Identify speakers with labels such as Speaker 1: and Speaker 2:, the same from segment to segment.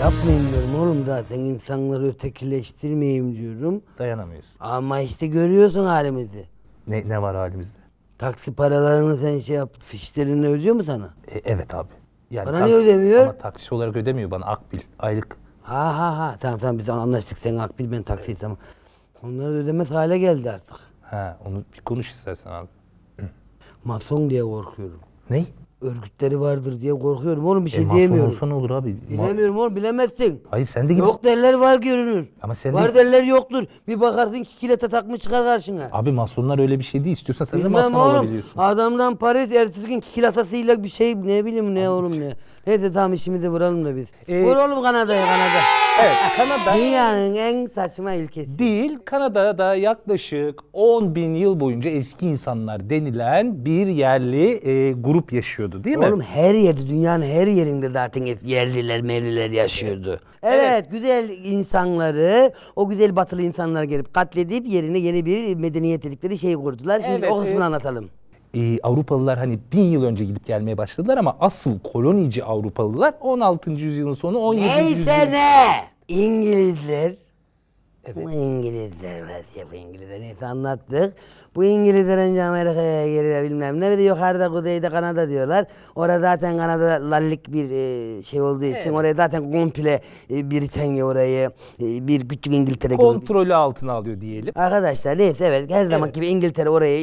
Speaker 1: Yapmayın diyorum oğlum zaten insanları ötekileştirmeyeyim diyorum. Dayanamıyorsun. Ama işte görüyorsun halimizi.
Speaker 2: Ne, ne var halimizde? Taksi
Speaker 1: paralarını sen şey yap, fişlerini ödüyor mu sana? E, evet abi.
Speaker 2: Yani Bana niye ödemiyor? Ama taksi olarak ödemiyor bana akbil, aylık. Ha ha ha tamam tamam biz anlaştık sen akbil ben taksi evet. tamam. Onları da ödemez hale geldi artık. Ha onu bir konuş istersen abi.
Speaker 1: Mason diye korkuyorum. Ney? örgütleri vardır diye korkuyorum oğlum bir e, şey e, diyemiyorum. olsa ne
Speaker 2: olur abi? Bilemiyorum
Speaker 1: oğlum bilemezsin.
Speaker 2: Hayır sen de gibi. Yok
Speaker 1: derler var görünür. Ama sende... Var derler yoktur. Bir bakarsın ki kilete takmış çıkar karşına.
Speaker 2: Abi masonlar öyle bir şey değil. İstiyorsan sen Bilmem de mason oğlum. olabiliyorsun.
Speaker 1: Adamdan Paris ertesi gün kilatasıyla bir şey ne bileyim ne abi. oğlum ne. Neyse tamam işimizi
Speaker 2: vuralım da biz. Ee... Vur
Speaker 1: oğlum Kanada'ya Kanada. Evet Kanada... Dünyanın en saçma ülkesi.
Speaker 2: Değil, Kanada'da yaklaşık 10 bin yıl boyunca eski insanlar denilen bir yerli e, grup yaşıyordu değil mi? Oğlum
Speaker 1: her yerde, dünyanın her
Speaker 2: yerinde zaten
Speaker 1: yerliler, merliler yaşıyordu. Evet, evet. güzel insanları, o güzel batılı insanlar gelip katledip yerine yeni bir medeniyet dedikleri şey kurdular. Şimdi evet, o kısmını evet. anlatalım
Speaker 2: e, Avrupalılar hani bin yıl önce gidip gelmeye başladılar ama asıl kolonici Avrupalılar 16. yüzyılın sonu 17. yüzyıl. ne? İngilizler. Evet. Bu
Speaker 1: İngilizler var ya şey, bu İngilizler neyse anlattık. Bu İngiltere'nin Amerika'ya geriyle bilmem ne. Bir de yukarıda kuzeyde Kanada diyorlar. Orada zaten Kanada lallik bir e, şey olduğu için evet. oraya zaten komple e, Britanya orayı e, bir küçük İngiltere gibi. Kontrolü
Speaker 2: altına alıyor diyelim.
Speaker 1: Arkadaşlar neyse evet her zaman gibi İngiltere orayı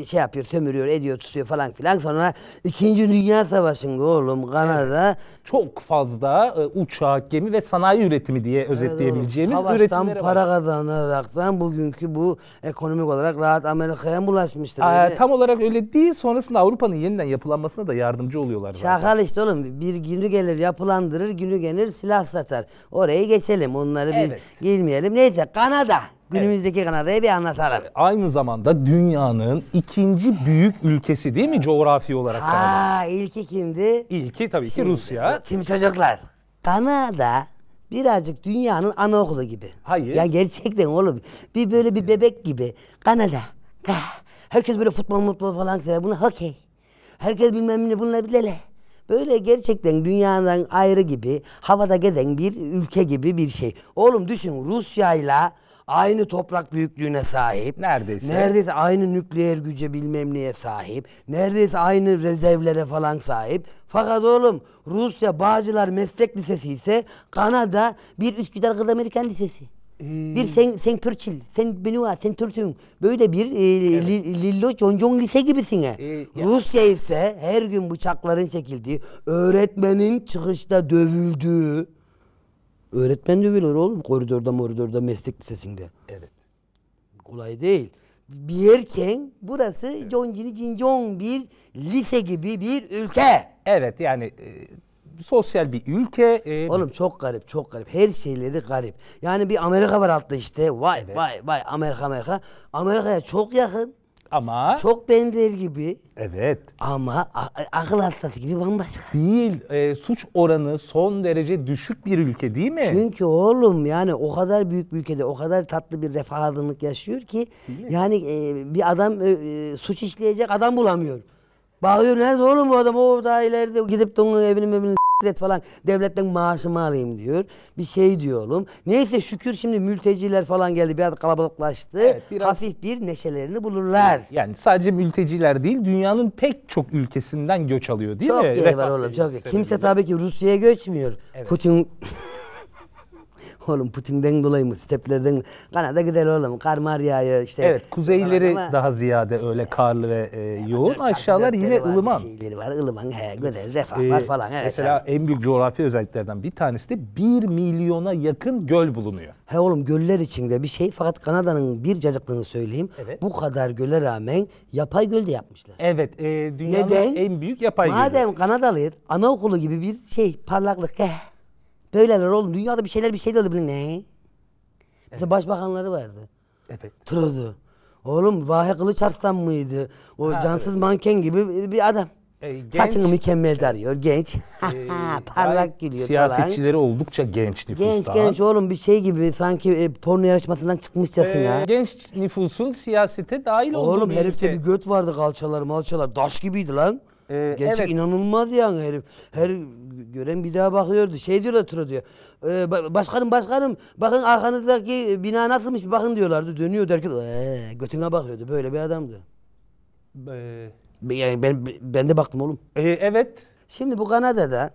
Speaker 1: e, şey yapıyor sömürüyor ediyor tutuyor falan filan. Sonra 2. Dünya Savaşı'nda oğlum Kanada. Evet. Çok
Speaker 2: fazla e, uçak, gemi ve sanayi üretimi diye özetleyebileceğimiz evet, oğlum, üretimlere para var.
Speaker 1: kazanaraktan bugünkü bu ekonomik olarak rahat Saat Amerika'ya mı ulaşmıştır? Aa, tam
Speaker 2: olarak öyle değil. Sonrasında Avrupa'nın yeniden yapılanmasına da yardımcı oluyorlar. Şakal işte oğlum. Bir günü gelir
Speaker 1: yapılandırır, günü gelir silah satar. Orayı geçelim. Onları evet. bir girmeyelim. Neyse Kanada.
Speaker 2: Günümüzdeki evet. Kanada'yı bir anlatalım. Aynı zamanda dünyanın ikinci büyük ülkesi değil mi coğrafi olarak Aa, Kanada?
Speaker 1: ilki kimdi? İlki tabii Şimdi, ki Rusya. Şimdi çocuklar Kanada birazcık dünyanın anaokulu gibi. Hayır. Ya gerçekten oğlum. Bir böyle bir bebek gibi. Kanada. Herkes böyle futbol mutlu falan sever. Bunu hokey. Herkes bilmem ne bunlar bilele. Böyle gerçekten dünyadan ayrı gibi havada gezen bir ülke gibi bir şey. Oğlum düşün Rusya'yla aynı toprak büyüklüğüne sahip. Neredeyse. Neredeyse aynı nükleer güce bilmem neye sahip. Neredeyse aynı rezervlere falan sahip. Fakat oğlum Rusya Bağcılar Meslek Lisesi ise Kanada bir Üsküdar Kız Amerikan Lisesi. Hmm. Bir sen sen Pürçil, sen Benua, sen Türtün. Böyle bir e, evet. Lillo Concon Lise gibisin ha. E, Rusya ise her gün bıçakların çekildiği, öğretmenin çıkışta dövüldüğü, Öğretmen dövüyorlar oğlum koridorda moridorda meslek lisesinde. Evet. Kolay değil. Bir yerken burası evet. Concini Cincon bir lise gibi bir ülke. Evet yani e, sosyal bir ülke. E, oğlum çok garip çok garip. Her şeyleri garip. Yani bir Amerika var altta işte. Vay evet. vay vay Amerika Amerika. Amerika'ya çok yakın. Ama çok benzer
Speaker 2: gibi. Evet. Ama akıl hastası gibi bambaşka. Değil. E, suç oranı son derece düşük bir ülke değil mi? Çünkü
Speaker 1: oğlum yani o kadar büyük bir ülkede o kadar tatlı bir refah yaşıyor ki yani e, bir adam e, e suç işleyecek adam bulamıyor. Bağırıyor nerede oğlum bu adam? O daha ileride gidip de onun evini mevini et falan devletten maaşımı alayım diyor. Bir şey diyor oğlum. Neyse şükür şimdi mülteciler falan geldi. Biraz kalabalıklaştı. Evet,
Speaker 2: biraz... Hafif bir neşelerini bulurlar. Yani sadece mülteciler değil dünyanın pek çok ülkesinden göç alıyor değil çok mi? Çok var oğlum çok. Kimse tabii ki Rusya'ya
Speaker 1: göçmüyor. Evet. Putin Oğlum Putin'den dolayı mı? Steplerden Kanada gider oğlum. Kar mar yağıyor işte. Evet kuzeyleri ama,
Speaker 2: daha ziyade öyle karlı ve e, yoğun. Aşağılar yine var, ılıman. Şeyleri var ılıman. He, gider ee, refah ee, var falan. Evet, mesela abi. en büyük coğrafya özelliklerden bir tanesi de bir milyona yakın göl bulunuyor. He oğlum göller içinde
Speaker 1: bir şey. Fakat Kanada'nın bir cacıklığını söyleyeyim. Evet. Bu kadar göle rağmen yapay göl de yapmışlar.
Speaker 2: Evet. E, dünyanın Neden? en büyük yapay gölü. Madem
Speaker 1: Kanadalıyız anaokulu gibi bir şey parlaklık. Eh Böyleler oğlum dünyada bir şeyler bir şey de olabilir. Ne? Evet. Mesela başbakanları vardı. Evet. Trudu. Oğlum Vahe Kılıçarslan mıydı? O ha, cansız evet. manken gibi bir adam. E, genç, Saçını mükemmel darıyor. Genç. E, Parlak
Speaker 2: gülüyor siyasetçileri falan. oldukça genç nüfus. Genç genç
Speaker 1: oğlum bir şey gibi sanki e, porno yarışmasından çıkmışçasına. E,
Speaker 2: genç nüfusun siyasete dahil oğlum, olduğu Oğlum herifte bir göt vardı kalçalar
Speaker 1: malçalar. Daş gibiydi lan. Ee, Gerçek evet. inanılmaz yani herif. Her gören bir daha bakıyordu. Şey diyorlar tura diyor. E, başkanım başkanım bakın arkanızdaki bina nasılmış bir bakın diyorlardı. Dönüyor derken ee, götüne bakıyordu. Böyle bir adamdı. Ee, yani ben, ben de baktım oğlum. E, evet. Şimdi bu Kanada'da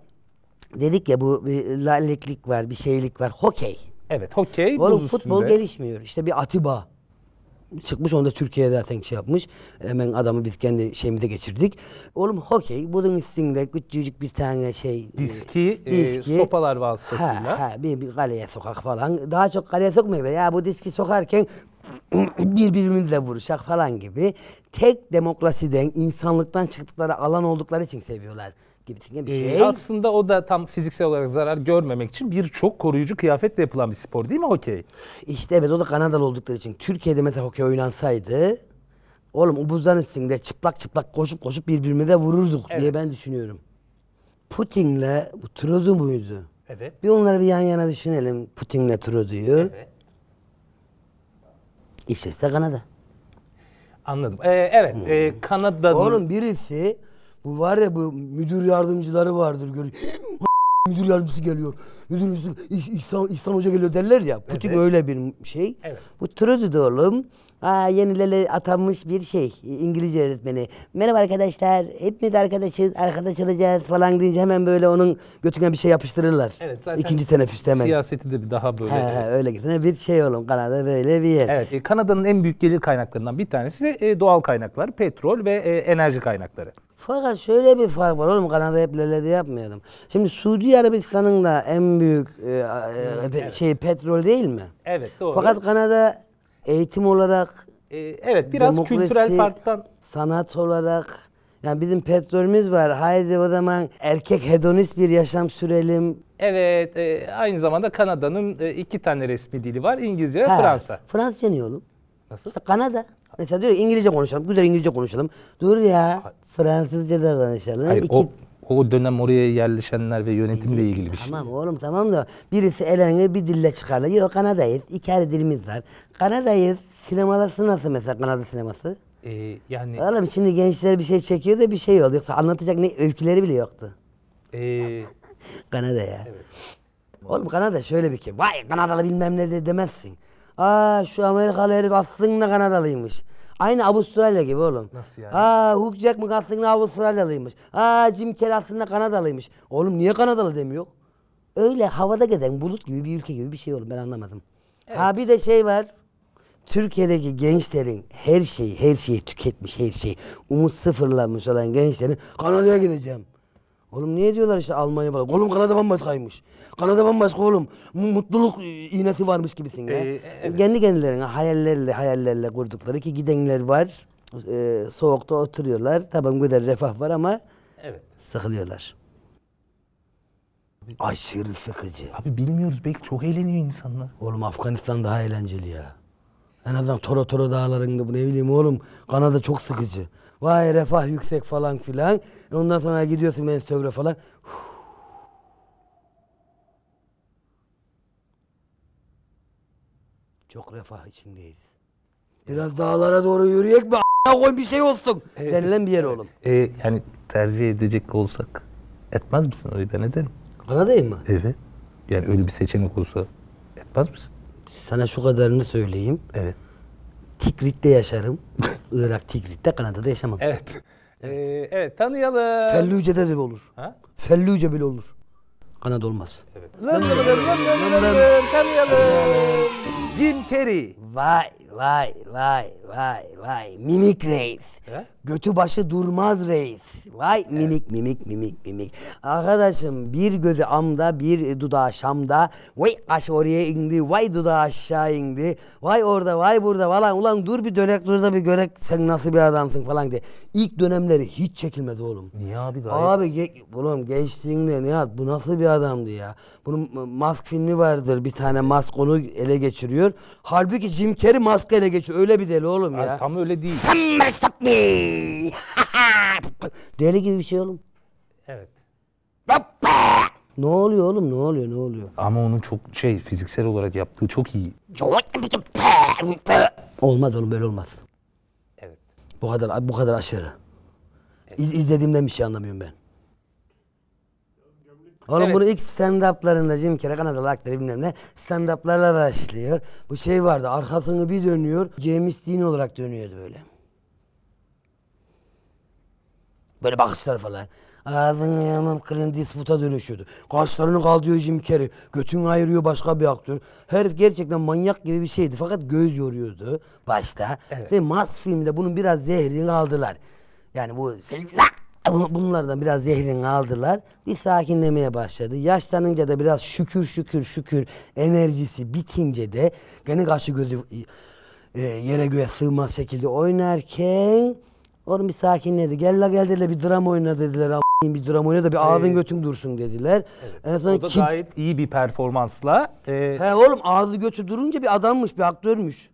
Speaker 1: dedik ya bu bir laleklik var bir şeylik var. Hokey.
Speaker 2: Evet hokey. Oğlum futbol üstünde. gelişmiyor.
Speaker 1: İşte bir Atiba çıkmış. Onu da Türkiye'ye zaten şey yapmış. Hemen adamı biz kendi şeyimize geçirdik. Oğlum hokey bunun üstünde küçücük bir tane şey. E, diski, e, diski. E, sopalar vasıtasıyla. Ha, ha, bir, bir kaleye sokak falan. Daha çok kaleye sokmayız da ya bu diski sokarken birbirimizle vuruşak falan gibi. Tek demokrasiden, insanlıktan çıktıkları alan oldukları için seviyorlar gibisinden bir ee, şey. Ee,
Speaker 2: aslında o da tam fiziksel olarak zarar görmemek için bir çok koruyucu kıyafetle yapılan bir spor değil mi hokey? İşte evet o da
Speaker 1: Kanadalı oldukları için. Türkiye'de mesela hokey oynansaydı oğlum o buzdan üstünde çıplak çıplak koşup koşup birbirimize vururduk evet. diye ben düşünüyorum. Putin'le bu Trudeau muydu? Evet. Bir onları bir yan yana düşünelim. Putin'le Trudeau'yu.
Speaker 2: Evet. İşte size Kanada. Anladım. Ee, evet. Hmm. E, Kanada'nın... Oğlum
Speaker 1: birisi bu var ya bu müdür yardımcıları vardır. görüyor müdür yardımcısı geliyor. Müdür yardımcısı İhsan, İhsan Hoca geliyor derler ya. Putin evet. öyle bir şey. Evet. Bu Trudeau'lum Aa, yenilere atanmış bir şey. İngilizce öğretmeni. Merhaba arkadaşlar. Hep mi arkadaşız, arkadaş olacağız falan deyince hemen böyle onun götüne bir şey
Speaker 2: yapıştırırlar. Evet zaten. İkinci teneffüste hemen. Siyaseti de bir daha böyle. He, öyle gitme bir şey oğlum Kanada böyle bir yer. Evet e, Kanada'nın en büyük gelir kaynaklarından bir tanesi e, doğal kaynaklar. Petrol ve e, enerji kaynakları.
Speaker 1: Fakat şöyle bir fark var oğlum Kanada hep lelede yapmayalım. Şimdi Suudi Arabistan'ın da en büyük e, e, hmm, evet. şey petrol değil mi?
Speaker 2: Evet doğru. Fakat
Speaker 1: Kanada eğitim olarak
Speaker 2: ee, evet biraz demokrasi, kültürel farktan
Speaker 1: sanat olarak yani bizim petrolümüz var. Haydi o zaman erkek hedonist bir yaşam sürelim.
Speaker 2: Evet, e, aynı zamanda Kanada'nın e, iki tane resmi dili var. İngilizce ve Fransa.
Speaker 1: Fransızca niye oğlum? Nasıl? İşte Kanada. Mesela diyor İngilizce konuşalım. Güzel İngilizce konuşalım. Dur ya Fransızca da konuşalım. Hayır, İki... o,
Speaker 2: o dönem oraya yerleşenler ve yönetimle ilgili tamam, bir şey.
Speaker 1: Tamam oğlum tamam da birisi elini bir dille çıkarla. Yok Kanada'yız. İki dilimiz var. Kanada'yız. sineması nasıl mesela Kanada sineması?
Speaker 2: Ee, yani...
Speaker 1: Oğlum şimdi gençler bir şey çekiyor da bir şey oluyor. Yoksa anlatacak ne öyküleri bile yoktu.
Speaker 2: Ee... Kanada
Speaker 1: ya. Evet. Oğlum Kanada şöyle bir ki. Şey. Vay Kanadalı bilmem ne de demezsin. Aa şu Amerikalı herif aslında Kanadalıymış. Aynı Avustralya gibi oğlum. Nasıl yani? Aa Hugh Jackman aslında Avustralyalıymış. Aa Jim Carrey aslında Kanadalıymış. Oğlum niye Kanadalı demiyor? Öyle havada giden bulut gibi bir ülke gibi bir şey oğlum ben anlamadım. Evet. Ha bir de şey var. Türkiye'deki gençlerin her şeyi, her şeyi tüketmiş, her şeyi umut sıfırlanmış olan gençlerin Kanada'ya gideceğim. Oğlum niye diyorlar işte Almanya falan. Oğlum Kanada bambaşkaymış. Kanada bambaşka oğlum. Mutluluk iğnesi varmış gibisin Ee, e, evet. Kendi kendilerine hayallerle hayallerle kurdukları ki gidenler var. Ee, soğukta oturuyorlar. Tamam güzel refah var ama evet. sıkılıyorlar. Aşırı sıkıcı. Abi bilmiyoruz belki çok eğleniyor insanlar. Oğlum Afganistan daha eğlenceli ya. En azından Toro Toro dağlarında bu ne bileyim oğlum. Kanada çok sıkıcı. Vay refah yüksek falan filan. E, ondan sonra gidiyorsun menstövre falan. Çok refah içindeyiz. Biraz dağlara doğru yürüyek mi? A**a koy bir şey olsun. Evet. Denilen bir
Speaker 2: yer oğlum. Ee, yani tercih edecek olsak etmez misin orayı ben ederim. Kanada'yı mı? Evet. Yani öyle bir seçenek olsa
Speaker 1: etmez misin? Sana şu kadarını söyleyeyim. Evet. Tikrit'te yaşarım. Irak Tikrit'te, Kanada'da yaşamam.
Speaker 2: Evet. Evet, ee, evet tanıyalım. Fellüce'de de olur. Ha?
Speaker 1: Fellüce bile olur. Kanada olmaz.
Speaker 2: Evet. tanıyalım.
Speaker 1: Jim Carrey. Vay vay vay vay vay minik reis. He? Götü başı durmaz reis. Vay minik minik minik minik. Arkadaşım bir gözü amda bir dudağı şamda. Vay aşağı oraya indi vay dudağı aşağı indi. Vay orada vay burada falan ulan dur bir dönek dur da bir görek sen nasıl bir adamsın falan diye. İlk dönemleri hiç çekilmedi oğlum.
Speaker 2: Niye abi gayet? Abi
Speaker 1: ge- oğlum gençliğinde Nihat bu nasıl bir adamdı ya. Bunun mask filmi vardır bir tane mask onu ele geçiriyor. Halbuki Jim Carrey mask ele geçiriyor öyle bir deli oğlum oğlum ya. ya. Tam öyle değil. Deli gibi bir şey oğlum.
Speaker 2: Evet. Ne oluyor oğlum? Ne oluyor? Ne oluyor? Ama onun çok şey fiziksel olarak yaptığı çok iyi.
Speaker 1: Olmaz oğlum böyle olmaz. Evet. Bu kadar bu kadar aşırı. Evet. İz, izlediğimden bir şey anlamıyorum ben. Oğlum evet. bunu ilk stand-up'larında Jim Carrey Kanadalı aktörü bilmem ne stand-up'larla başlıyor. Bu şey vardı arkasını bir dönüyor James Dean olarak dönüyordu böyle. Böyle bakışlar falan. Ağzını yamam Clint Eastwood'a dönüşüyordu. Kaşlarını kaldırıyor Jim Carrey. Götünü ayırıyor başka bir aktör. Herif gerçekten manyak gibi bir şeydi. Fakat göz yoruyordu başta. Evet. Şey, Mas filmde bunun biraz zehrini aldılar. Yani bu sevgiler Bunlardan biraz zehrini aldılar. Bir sakinlemeye başladı. Yaşlanınca da biraz şükür şükür şükür enerjisi bitince de gene karşı gözü e, yere göğe sığmaz şekilde oynarken oğlum bir sakinledi. Gel la gel dediler bir dram oyna dediler. Bir dram oyna da bir ağzın evet. götün dursun dediler. Evet. En son o da kit... gayet
Speaker 2: iyi bir performansla. E... He
Speaker 1: oğlum ağzı götü durunca bir adammış bir aktörmüş.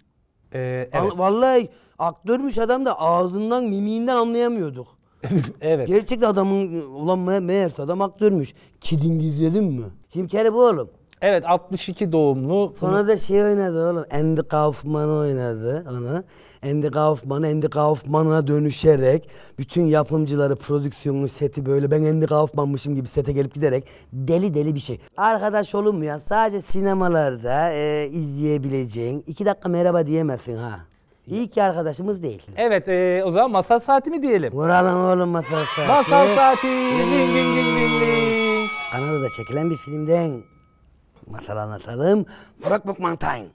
Speaker 1: Ee, evet. Vallahi aktörmüş adam da ağzından mimiğinden anlayamıyorduk.
Speaker 2: evet.
Speaker 1: Gerçekten adamın e, ulan me meğerse adam aktörmüş. Kidin gizledim mi?
Speaker 2: Şimdi kere bu oğlum. Evet 62 doğumlu. Sonra da
Speaker 1: şey oynadı oğlum. Andy Kaufman oynadı onu. Andy Kaufman, Andy Kaufman'a dönüşerek bütün yapımcıları, prodüksiyonu seti böyle ben Andy Kaufman'mışım gibi sete gelip giderek deli deli bir şey. Arkadaş olunmayan sadece sinemalarda e, izleyebileceğin iki dakika merhaba diyemezsin ha. İyi ki arkadaşımız değil.
Speaker 2: Evet e, o zaman masal saati mi diyelim?
Speaker 1: Vuralım oğlum masal saati. Masal saati. Ding, çekilen bir filmden masal anlatalım. Burak Mountain.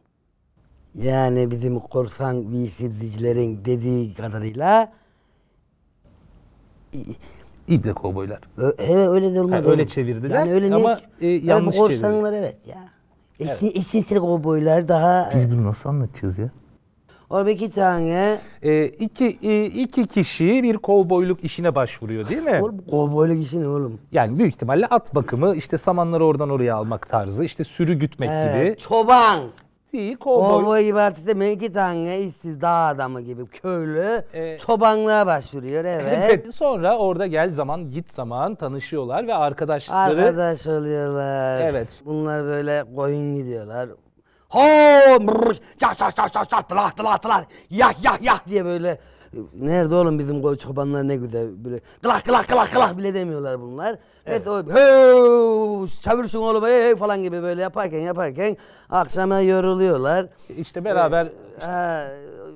Speaker 1: Yani bizim korsan VCD'cilerin dediği kadarıyla...
Speaker 2: İble kovboylar. Evet öyle de olmadı. Ha, öyle çevirdiler. Yani öyle ama ne? E, yanlış yani korsanlar
Speaker 1: çevirdi. evet ya. İçin, evet. İçinsel kovboylar daha... Biz bunu nasıl anlatacağız
Speaker 2: ya? Orada iki tane... E, iki, e, iki kişi bir kovboyluk işine başvuruyor değil mi? Oğlum, kovboyluk işi ne oğlum? Yani büyük ihtimalle at bakımı, işte samanları oradan oraya almak tarzı, işte sürü gütmek evet, gibi. Çoban! İyi kovboy. Kovboy gibi artık
Speaker 1: de iki tane işsiz dağ adamı gibi köylü ee, çobanlığa başvuruyor evet. evet.
Speaker 2: Sonra orada gel zaman git zaman tanışıyorlar ve arkadaşları... Arkadaş
Speaker 1: oluyorlar. Evet.
Speaker 2: Bunlar böyle koyun gidiyorlar. Homrrr, çak çak
Speaker 1: çak çak çak, tılah tılah tılah, yah yah yah diye böyle. Nerede oğlum bizim koy çobanlar ne güzel böyle. Kılak kılak kılak kılak bile demiyorlar bunlar. Evet. Neyse evet, çavirsin oğlum hey, hey falan gibi böyle yaparken yaparken akşama yoruluyorlar. İşte beraber. Ee,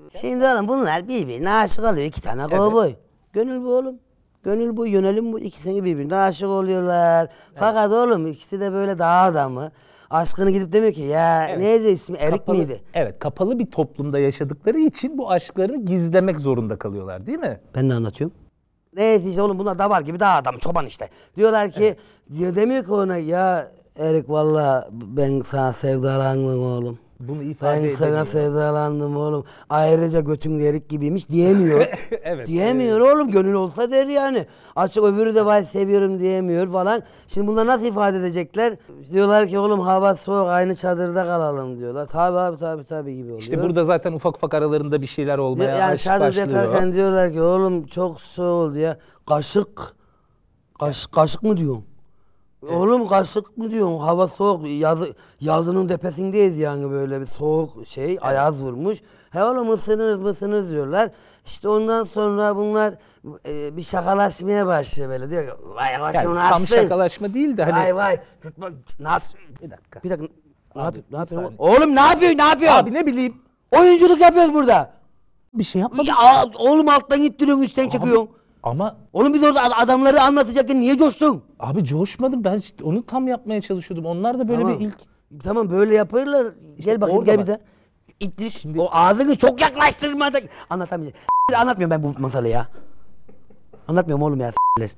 Speaker 1: işte. şimdi oğlum bunlar birbirine aşık oluyor iki tane evet. Gönül bu oğlum. Gönül bu, yönelim bu. ikisini birbirine aşık oluyorlar. Evet. Fakat oğlum ikisi de böyle dağ adamı aşkını gidip demiyor ki ya evet. neydi ismi Erik kapalı, miydi?
Speaker 2: Evet kapalı bir toplumda yaşadıkları için bu aşklarını gizlemek zorunda kalıyorlar değil mi? Ben ne anlatıyorum?
Speaker 1: Neyse işte oğlum bunlar da var gibi daha
Speaker 2: adam çoban işte. Diyorlar ki evet. diyor demiyor ki ona ya
Speaker 1: Erik valla ben sana sevdalandım oğlum. Bunu ifade Ben sana sevdalandım oğlum. Ayrıca götün erik gibiymiş diyemiyor. evet. Diyemiyor evet. oğlum. Gönül olsa der yani. Açık öbürü de vay seviyorum diyemiyor falan. Şimdi bunlar nasıl ifade edecekler? Diyorlar ki oğlum hava soğuk aynı çadırda kalalım diyorlar. Tabi abi tabi tabi gibi oluyor. İşte burada
Speaker 2: zaten ufak ufak aralarında bir şeyler olmaya yani aşk çadır başlıyor. yatarken
Speaker 1: diyorlar ki oğlum çok soğuk ya. Kaşık. Kaş, kaşık mı diyorsun? E, oğlum kaşık mı diyorsun? Hava soğuk. Yaz, yazının tepesindeyiz yani böyle bir soğuk şey. Evet. Ayaz vurmuş. He oğlum ısınırız mısınız diyorlar. İşte ondan sonra bunlar e, bir şakalaşmaya başlıyor böyle. Diyor ki vay başım yani, nasıl? Tam şakalaşma
Speaker 2: değil de hani. Vay vay tutma
Speaker 1: nasıl? Bir dakika. Bir dakika. Ne, abi, ne yapıyorsun? Oğlum ne yapıyor? Ne yapıyor Abi ne bileyim. Oyunculuk yapıyoruz burada. Bir şey yapmadım. Ya, oğlum alttan ittiriyorsun üstten abi.
Speaker 2: Ama Oğlum biz orada adamları anlatacakken niye coştun? abi coşmadım ben işte onu tam yapmaya çalışıyordum. Onlar da böyle Tamam. bir ilk Tamam böyle yaparlar. gel bakayım gel bize. İttirik.
Speaker 1: Şimdi- O ağzını çok yaklaştırmadık. Anlatamayacağım. Anlatmıyorum ben bu masalı ya. Anlatmıyorum oğlum ya s**ler.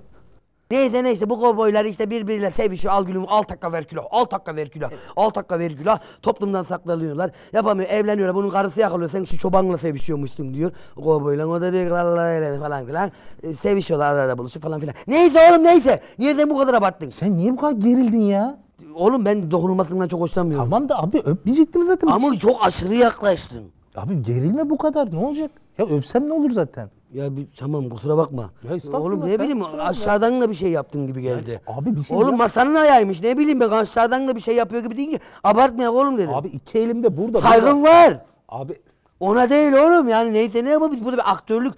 Speaker 1: Neyse neyse bu kovboylar işte birbiriyle sevişiyor. Al gülüm al takka ver kilo. Al takka ver kilo. Al takka ver kilo. Toplumdan saklanıyorlar. Yapamıyor evleniyorlar. Bunun karısı yakalıyor. Sen şu çobanla sevişiyormuşsun diyor. kovboyla o da diyor ki vallahi öyle falan filan. Ee, sevişiyorlar ara ara buluşup falan filan. Neyse oğlum neyse. Niye sen bu kadar abarttın? Sen niye bu kadar gerildin ya? Oğlum ben dokunulmasından çok hoşlanmıyorum. Tamam da abi öpmeyecektim zaten. Ama çok aşırı yaklaştın.
Speaker 2: Abi gerilme bu kadar ne olacak? Ya öpsem ne olur zaten. Ya bir, tamam kusura bakma.
Speaker 1: Ya Oğlum ne bileyim kusura bakma. aşağıdan da bir şey yaptın gibi
Speaker 2: geldi. abi bir şey Oğlum yap-
Speaker 1: masanın ayağıymış ne bileyim ben aşağıdan da bir şey yapıyor gibi değil Abartma ya oğlum dedim. Abi iki elimde burada. Saygın var. Abi Ona değil oğlum yani neyse ne ama biz burada bir aktörlük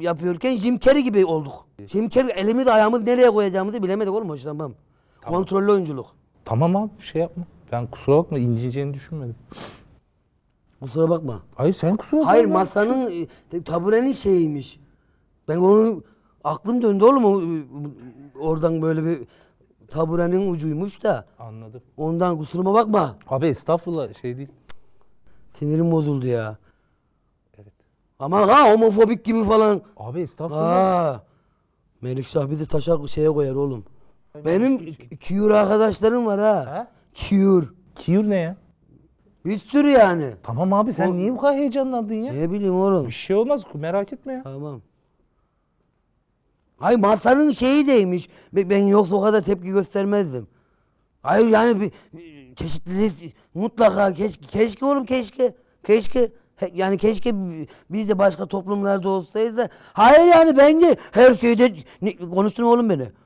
Speaker 1: yapıyorken Jim Carrey gibi olduk. Jim Carrey elimizi ayağımızı nereye koyacağımızı bilemedik oğlum hoşlanmam. Tamam. Kontrollü oyunculuk.
Speaker 2: tamam abi bir şey yapma. Ben kusura bakma incineceğini düşünmedim. Kusura bakma. Hayır sen kusura bakma. Hayır
Speaker 1: masanın e, taburenin şeyiymiş. Ben onu aklım döndü oğlum e, oradan böyle bir taburenin ucuymuş da.
Speaker 2: Anladım. Ondan kusuruma bakma. Abi estağfurullah şey değil. Sinirim bozuldu ya. Evet. Ama ha homofobik gibi falan. Abi estağfurullah. Ha.
Speaker 1: Melikşah bizi taşa şeye koyar oğlum. Benim cure arkadaşlarım var
Speaker 2: ha. ha? Cure. ne ya? Bir sürü yani. Tamam abi sen O- niye bu kadar heyecanlandın ya? Ne bileyim oğlum. Bir şey olmaz merak etme ya. Tamam.
Speaker 1: Hayır masanın şeyi deymiş. Ben yoksa o kadar tepki göstermezdim. Hayır yani bir çeşitlilik mutlaka keşke, keşke oğlum keşke. Keşke He- yani keşke biz de başka toplumlarda olsaydı da. Hayır yani bence her şeyde Ne- konuştun oğlum beni.